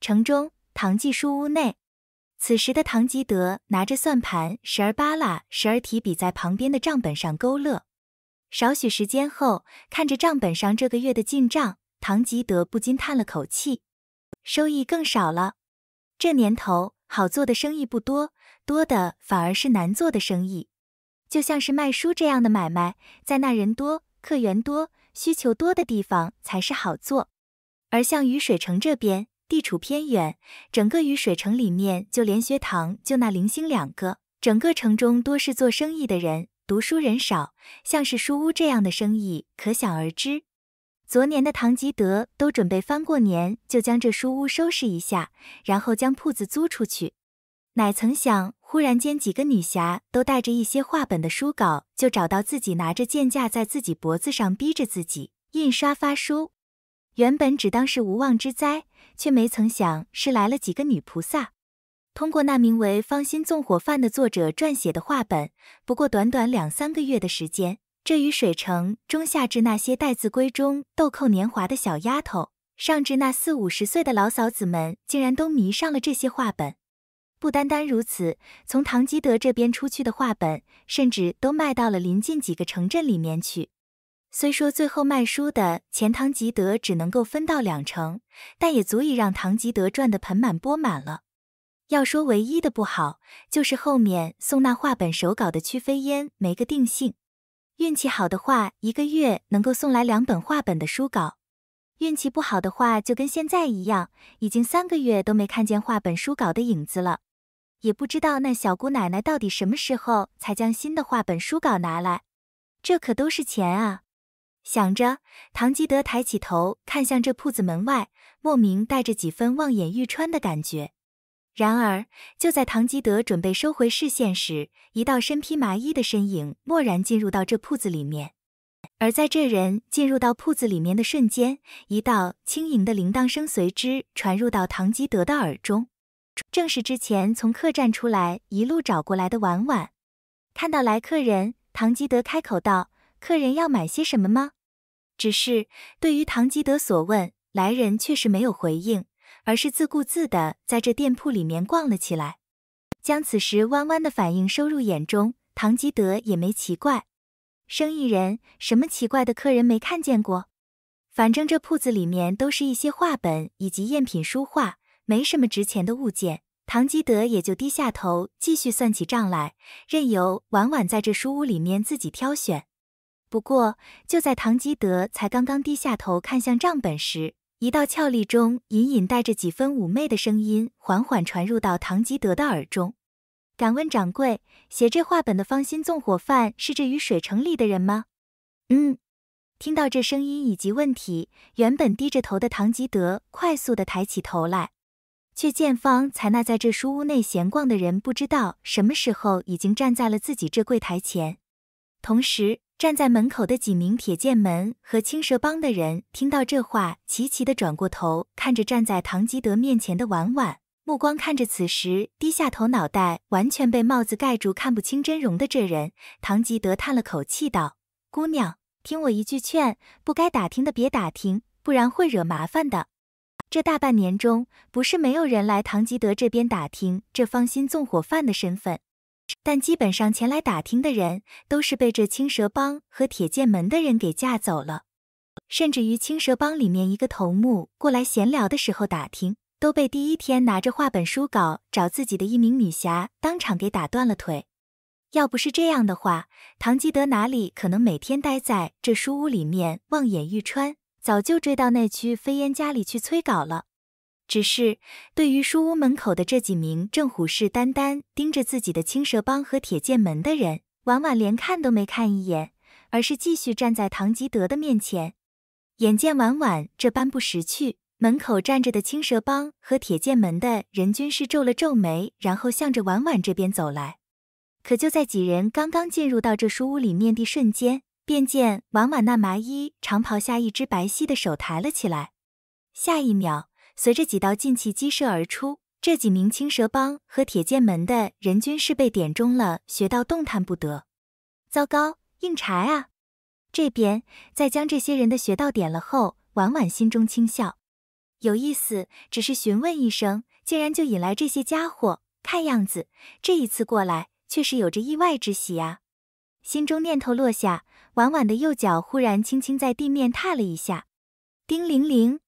城中唐记书屋内，此时的唐吉德拿着算盘，时而扒拉，时而提笔，在旁边的账本上勾勒。少许时间后，看着账本上这个月的进账，唐吉德不禁叹了口气：“收益更少了。这年头，好做的生意不多，多的反而是难做的生意。就像是卖书这样的买卖，在那人多、客源多、需求多的地方才是好做，而像雨水城这边。”地处偏远，整个雨水城里面就连学堂就那零星两个，整个城中多是做生意的人，读书人少，像是书屋这样的生意可想而知。昨年的唐吉德都准备翻过年就将这书屋收拾一下，然后将铺子租出去，哪曾想忽然间几个女侠都带着一些画本的书稿，就找到自己，拿着剑架在自己脖子上，逼着自己印刷发书。原本只当是无妄之灾。却没曾想是来了几个女菩萨，通过那名为“芳心纵火犯”的作者撰写的画本。不过短短两三个月的时间，这与水城中下至那些待字闺中、豆蔻年华的小丫头，上至那四五十岁的老嫂子们，竟然都迷上了这些画本。不单单如此，从唐吉德这边出去的画本，甚至都卖到了临近几个城镇里面去。虽说最后卖书的钱唐吉德只能够分到两成，但也足以让唐吉德赚得盆满钵满了。要说唯一的不好，就是后面送那画本手稿的屈飞烟没个定性。运气好的话，一个月能够送来两本画本的书稿；运气不好的话，就跟现在一样，已经三个月都没看见画本书稿的影子了。也不知道那小姑奶奶到底什么时候才将新的画本书稿拿来，这可都是钱啊！想着，唐吉德抬起头看向这铺子门外，莫名带着几分望眼欲穿的感觉。然而，就在唐吉德准备收回视线时，一道身披麻衣的身影蓦然进入到这铺子里面。而在这人进入到铺子里面的瞬间，一道轻盈的铃铛声随之传入到唐吉德的耳中，正是之前从客栈出来一路找过来的婉婉。看到来客人，唐吉德开口道：“客人要买些什么吗？”只是对于唐吉德所问，来人却是没有回应，而是自顾自的在这店铺里面逛了起来。将此时弯弯的反应收入眼中，唐吉德也没奇怪。生意人什么奇怪的客人没看见过？反正这铺子里面都是一些画本以及赝品书画，没什么值钱的物件。唐吉德也就低下头继续算起账来，任由婉婉在这书屋里面自己挑选。不过，就在唐吉德才刚刚低下头看向账本时，一道俏丽中隐隐带着几分妩媚的声音缓缓传入到唐吉德的耳中。敢问掌柜，写这话本的方心纵火犯是这雨水城里的人吗？嗯，听到这声音以及问题，原本低着头的唐吉德快速的抬起头来，却见方才那在这书屋内闲逛的人，不知道什么时候已经站在了自己这柜台前，同时。站在门口的几名铁剑门和青蛇帮的人听到这话，齐齐地转过头，看着站在唐吉德面前的婉婉，目光看着此时低下头脑袋、完全被帽子盖住、看不清真容的这人。唐吉德叹了口气，道：“姑娘，听我一句劝，不该打听的别打听，不然会惹麻烦的。这大半年中，不是没有人来唐吉德这边打听这方心纵火犯的身份。”但基本上前来打听的人，都是被这青蛇帮和铁剑门的人给架走了。甚至于青蛇帮里面一个头目过来闲聊的时候打听，都被第一天拿着画本书稿找自己的一名女侠当场给打断了腿。要不是这样的话，唐吉德哪里可能每天待在这书屋里面望眼欲穿，早就追到那区飞烟家里去催稿了。只是对于书屋门口的这几名正虎视眈眈盯着自己的青蛇帮和铁剑门的人，婉婉连看都没看一眼，而是继续站在唐吉德的面前。眼见婉婉这般不识趣，门口站着的青蛇帮和铁剑门的人均是皱了皱眉，然后向着婉婉这边走来。可就在几人刚刚进入到这书屋里面的瞬间，便见婉婉那麻衣长袍下一只白皙的手抬了起来，下一秒。随着几道劲气激射而出，这几名青蛇帮和铁剑门的人均是被点中了穴道，动弹不得。糟糕，硬茬呀！这边在将这些人的穴道点了后，婉婉心中轻笑，有意思，只是询问一声，竟然就引来这些家伙。看样子，这一次过来确实有着意外之喜啊！心中念头落下，婉婉的右脚忽然轻轻在地面踏了一下，叮铃铃。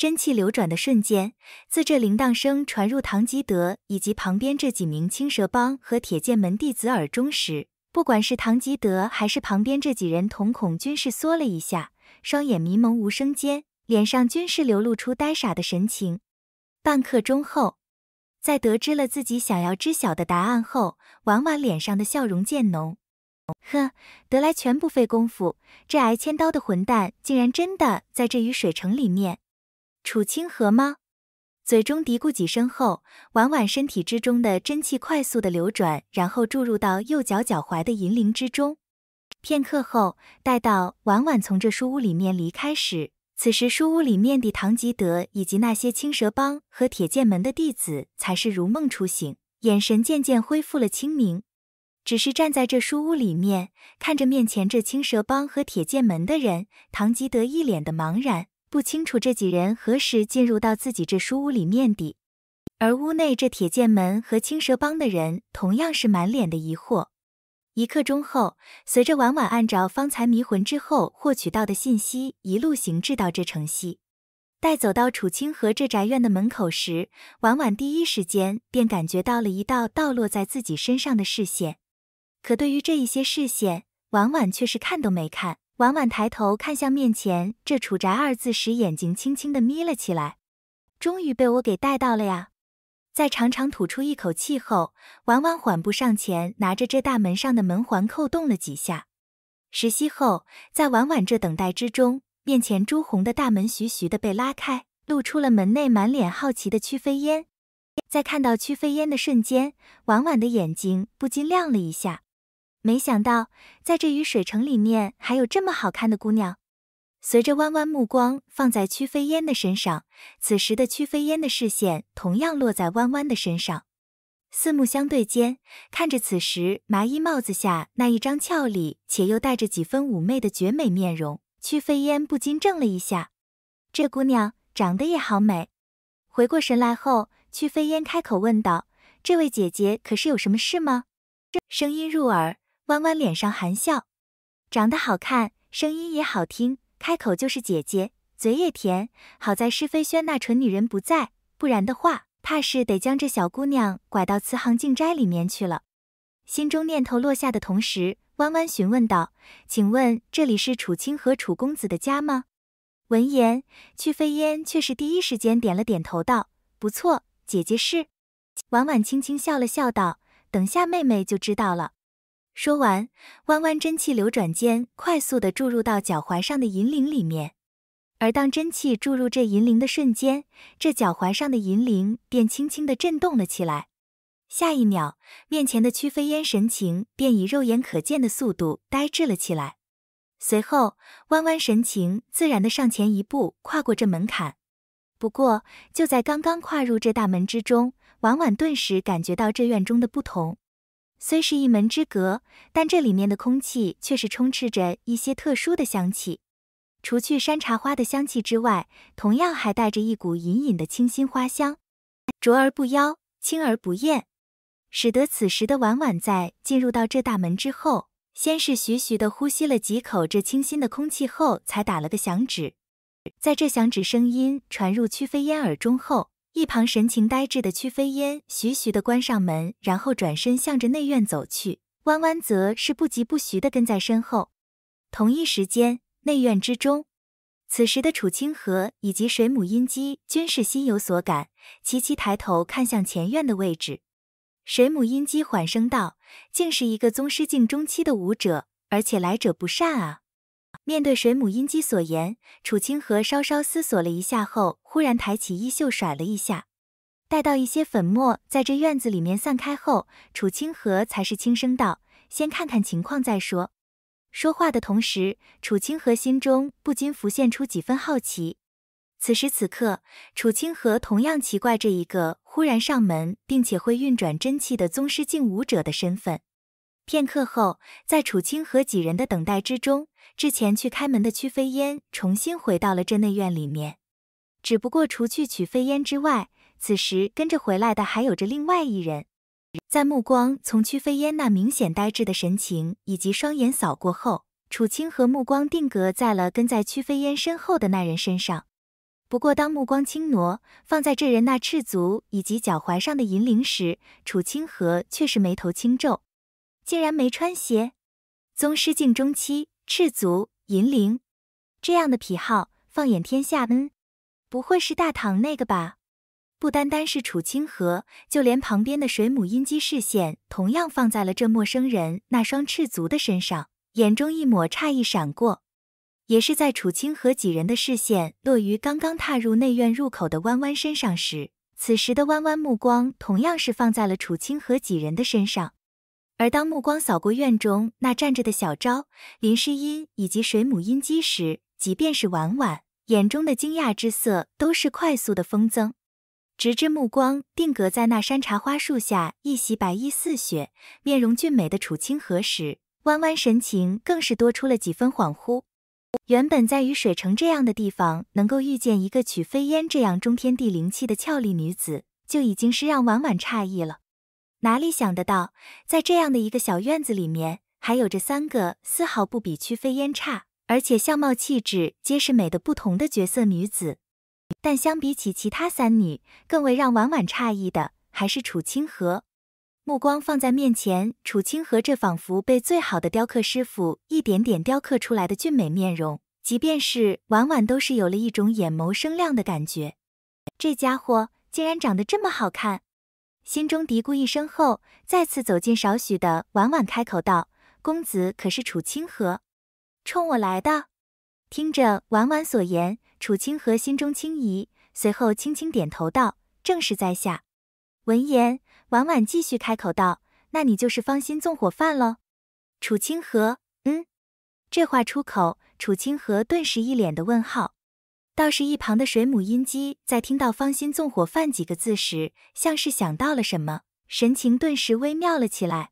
真气流转的瞬间，自这铃铛声传入唐吉德以及旁边这几名青蛇帮和铁剑门弟子耳中时，不管是唐吉德还是旁边这几人，瞳孔均是缩了一下，双眼迷蒙，无声间，脸上均是流露出呆傻的神情。半刻钟后，在得知了自己想要知晓的答案后，婉婉脸上的笑容渐浓。呵，得来全不费工夫，这挨千刀的混蛋竟然真的在这雨水城里面。楚清河吗？嘴中嘀咕几声后，婉婉身体之中的真气快速的流转，然后注入到右脚脚踝的银铃之中。片刻后，待到婉婉从这书屋里面离开时，此时书屋里面的唐吉德以及那些青蛇帮和铁剑门的弟子才是如梦初醒，眼神渐渐恢复了清明。只是站在这书屋里面，看着面前这青蛇帮和铁剑门的人，唐吉德一脸的茫然。不清楚这几人何时进入到自己这书屋里面的，而屋内这铁剑门和青蛇帮的人同样是满脸的疑惑。一刻钟后，随着婉婉按照方才迷魂之后获取到的信息，一路行至到这城西。待走到楚清河这宅院的门口时，婉婉第一时间便感觉到了一道道落在自己身上的视线，可对于这一些视线，婉婉却是看都没看。婉婉抬头看向面前这“楚宅”二字时，眼睛轻轻地眯了起来。终于被我给带到了呀！在长长吐出一口气后，婉婉缓步上前，拿着这大门上的门环扣动了几下。十息后，在婉婉这等待之中，面前朱红的大门徐徐的被拉开，露出了门内满脸好奇的曲飞烟。在看到曲飞烟的瞬间，婉婉的眼睛不禁亮了一下。没想到，在这雨水城里面还有这么好看的姑娘。随着弯弯目光放在屈飞烟的身上，此时的屈飞烟的视线同样落在弯弯的身上。四目相对间，看着此时麻衣帽子下那一张俏丽且又带着几分妩媚的绝美面容，屈飞烟不禁怔了一下。这姑娘长得也好美。回过神来后，屈飞烟开口问道：“这位姐姐可是有什么事吗？”这声音入耳。弯弯脸上含笑，长得好看，声音也好听，开口就是姐姐，嘴也甜。好在施飞轩那蠢女人不在，不然的话，怕是得将这小姑娘拐到慈航静斋里面去了。心中念头落下的同时，弯弯询问道：“请问这里是楚清和楚公子的家吗？”闻言，去飞烟却是第一时间点了点头，道：“不错，姐姐是。”婉婉轻轻笑了笑道：“等下妹妹就知道了。”说完，弯弯真气流转间，快速的注入到脚踝上的银铃里面。而当真气注入这银铃的瞬间，这脚踝上的银铃便轻轻的震动了起来。下一秒，面前的曲飞烟神情便以肉眼可见的速度呆滞了起来。随后，弯弯神情自然的上前一步，跨过这门槛。不过，就在刚刚跨入这大门之中，婉婉顿时感觉到这院中的不同。虽是一门之隔，但这里面的空气却是充斥着一些特殊的香气。除去山茶花的香气之外，同样还带着一股隐隐的清新花香，浊而不妖，清而不艳，使得此时的婉婉在进入到这大门之后，先是徐徐的呼吸了几口这清新的空气后，才打了个响指。在这响指声音传入屈飞烟耳中后。一旁神情呆滞的曲飞烟徐徐的关上门，然后转身向着内院走去。弯弯则是不疾不徐的跟在身后。同一时间，内院之中，此时的楚清河以及水母音姬均是心有所感，齐齐抬头看向前院的位置。水母音姬缓声道：“竟是一个宗师境中期的武者，而且来者不善啊！”面对水母音姬所言，楚清河稍稍思索了一下后，忽然抬起衣袖甩了一下，待到一些粉末在这院子里面散开后，楚清河才是轻声道：“先看看情况再说。”说话的同时，楚清河心中不禁浮现出几分好奇。此时此刻，楚清河同样奇怪这一个忽然上门并且会运转真气的宗师境武者的身份。片刻后，在楚清和几人的等待之中，之前去开门的曲飞烟重新回到了镇内院里面。只不过除去曲飞烟之外，此时跟着回来的还有着另外一人。在目光从曲飞烟那明显呆滞的神情以及双眼扫过后，楚清和目光定格在了跟在曲飞烟身后的那人身上。不过当目光轻挪，放在这人那赤足以及脚踝上的银铃时，楚清河却是眉头轻皱。竟然没穿鞋，宗师境中期，赤足银铃，这样的癖好，放眼天下，嗯，不会是大唐那个吧？不单单是楚清河，就连旁边的水母音姬，视线同样放在了这陌生人那双赤足的身上，眼中一抹诧异闪过。也是在楚清河几人的视线落于刚刚踏入内院入口的弯弯身上时，此时的弯弯目光同样是放在了楚清河几人的身上。而当目光扫过院中那站着的小昭、林诗音以及水母音姬时，即便是婉婉眼中的惊讶之色都是快速的风增，直至目光定格在那山茶花树下一袭白衣似雪、面容俊美的楚清河时，弯弯神情更是多出了几分恍惚。原本在雨水城这样的地方能够遇见一个曲飞烟这样中天地灵气的俏丽女子，就已经是让婉婉诧异了。哪里想得到，在这样的一个小院子里面，还有着三个丝毫不比曲飞烟差，而且相貌气质皆是美的不同的绝色女子。但相比起其他三女，更为让婉婉诧异的还是楚清河。目光放在面前，楚清河这仿佛被最好的雕刻师傅一点点雕刻出来的俊美面容，即便是婉婉都是有了一种眼眸生亮的感觉。这家伙竟然长得这么好看！心中嘀咕一声后，再次走近少许的婉婉开口道：“公子可是楚清河，冲我来的？”听着婉婉所言，楚清河心中轻疑，随后轻轻点头道：“正是在下。”闻言，婉婉继续开口道：“那你就是芳心纵火犯喽？”楚清河，嗯。这话出口，楚清河顿时一脸的问号。倒是一旁的水母音姬在听到“芳心纵火犯”几个字时，像是想到了什么，神情顿时微妙了起来。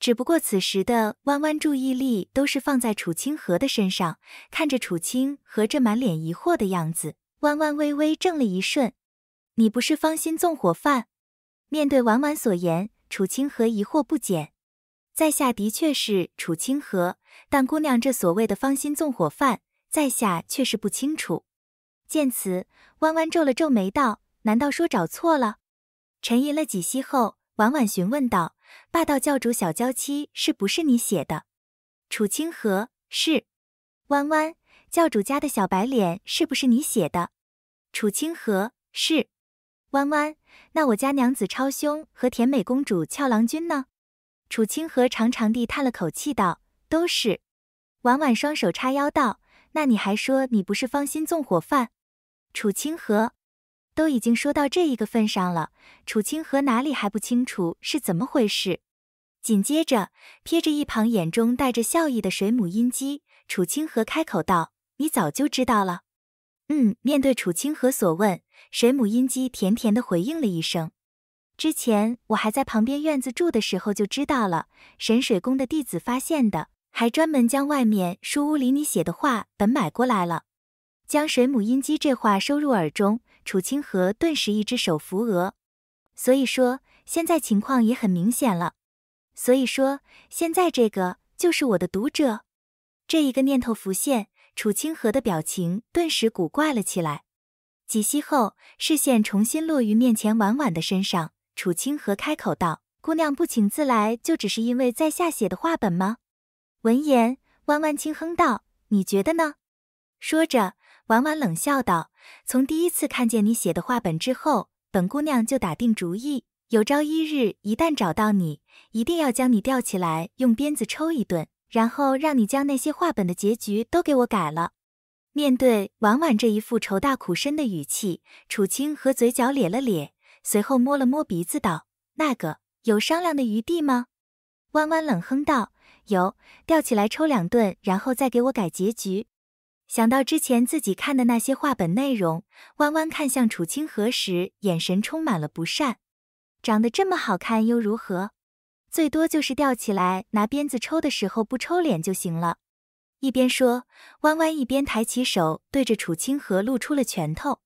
只不过此时的弯弯注意力都是放在楚清河的身上，看着楚清河这满脸疑惑的样子，弯弯微微怔了一瞬：“你不是芳心纵火犯？”面对婉婉所言，楚清河疑惑不减：“在下的确是楚清河，但姑娘这所谓的芳心纵火犯，在下却是不清楚。”见此，弯弯皱了皱眉，道：“难道说找错了？”沉吟了几息后，婉婉询问道：“霸道教主小娇妻是不是你写的？”楚清河是。弯弯教主家的小白脸是不是你写的？楚清河是。弯弯，那我家娘子超凶和甜美公主俏郎君呢？楚清河长长地叹了口气，道：“都是。”婉婉双手叉腰道：“那你还说你不是芳心纵火犯？”楚清河都已经说到这一个份上了，楚清河哪里还不清楚是怎么回事？紧接着，瞥着一旁眼中带着笑意的水母音姬，楚清河开口道：“你早就知道了？”嗯，面对楚清河所问，水母音姬甜甜的回应了一声：“之前我还在旁边院子住的时候就知道了，神水宫的弟子发现的，还专门将外面书屋里你写的话本买过来了。”将水母音姬这话收入耳中，楚清河顿时一只手扶额。所以说现在情况也很明显了。所以说现在这个就是我的读者。这一个念头浮现，楚清河的表情顿时古怪了起来。几息后，视线重新落于面前婉婉的身上，楚清河开口道：“姑娘不请自来，就只是因为在下写的话本吗？”闻言，弯弯轻哼道：“你觉得呢？”说着。婉婉冷笑道：“从第一次看见你写的画本之后，本姑娘就打定主意，有朝一日一旦找到你，一定要将你吊起来用鞭子抽一顿，然后让你将那些画本的结局都给我改了。”面对婉婉这一副愁大苦深的语气，楚清和嘴角咧了咧，随后摸了摸鼻子道：“那个有商量的余地吗？”弯弯冷哼道：“有，吊起来抽两顿，然后再给我改结局。”想到之前自己看的那些话本内容，弯弯看向楚清河时，眼神充满了不善。长得这么好看又如何？最多就是吊起来拿鞭子抽的时候不抽脸就行了。一边说，弯弯一边抬起手对着楚清河露出了拳头。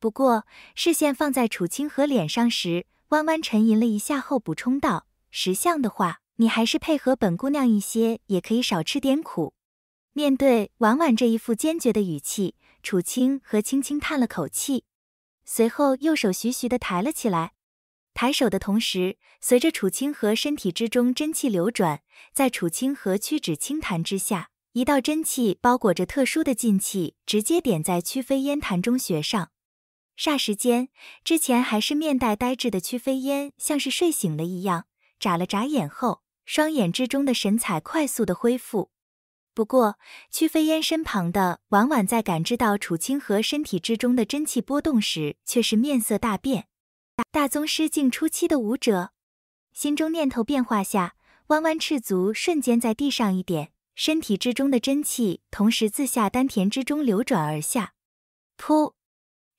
不过视线放在楚清河脸上时，弯弯沉吟了一下后补充道：“识相的话，你还是配合本姑娘一些，也可以少吃点苦。”面对婉婉这一副坚决的语气，楚清和轻轻叹了口气，随后右手徐徐的抬了起来。抬手的同时，随着楚清河身体之中真气流转，在楚清河屈指轻弹之下，一道真气包裹着特殊的劲气，直接点在屈飞烟潭中穴上。霎时间，之前还是面带呆滞的屈飞烟，像是睡醒了一样，眨了眨眼后，双眼之中的神采快速的恢复。不过，屈飞烟身旁的婉婉在感知到楚清河身体之中的真气波动时，却是面色大变。大宗师境初期的武者，心中念头变化下，弯弯赤足瞬间在地上一点，身体之中的真气同时自下丹田之中流转而下。噗！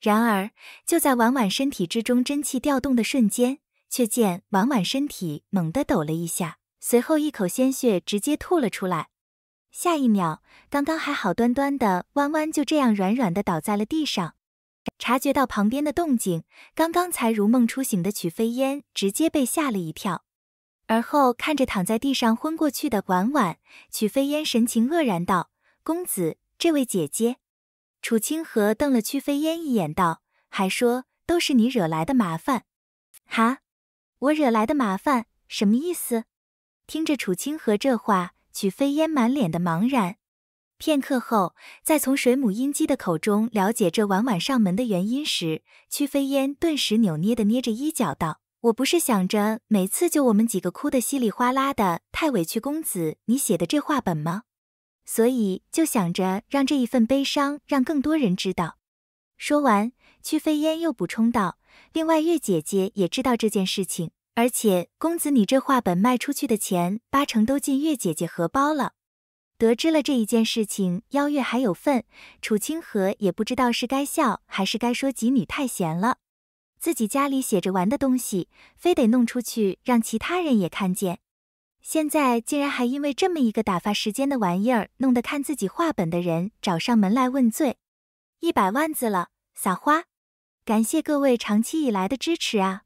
然而就在婉婉身体之中真气调动的瞬间，却见婉婉身体猛地抖了一下，随后一口鲜血直接吐了出来。下一秒，刚刚还好端端的弯弯就这样软软的倒在了地上。察觉到旁边的动静，刚刚才如梦初醒的曲飞烟直接被吓了一跳。而后看着躺在地上昏过去的婉婉，曲飞烟神情愕然道：“公子，这位姐姐。”楚清河瞪了曲飞烟一眼道：“还说都是你惹来的麻烦，哈，我惹来的麻烦，什么意思？”听着楚清河这话。曲飞烟满脸的茫然，片刻后，在从水母音姬的口中了解这晚晚上门的原因时，曲飞烟顿时扭捏的捏着衣角道：“我不是想着每次就我们几个哭的稀里哗啦的，太委屈公子你写的这话本吗？所以就想着让这一份悲伤让更多人知道。”说完，曲飞烟又补充道：“另外，月姐姐也知道这件事情。”而且，公子，你这画本卖出去的钱，八成都进月姐姐荷包了。得知了这一件事情，邀月还有份，楚清河也不知道是该笑还是该说吉女太闲了，自己家里写着玩的东西，非得弄出去让其他人也看见。现在竟然还因为这么一个打发时间的玩意儿，弄得看自己画本的人找上门来问罪。一百万字了，撒花！感谢各位长期以来的支持啊。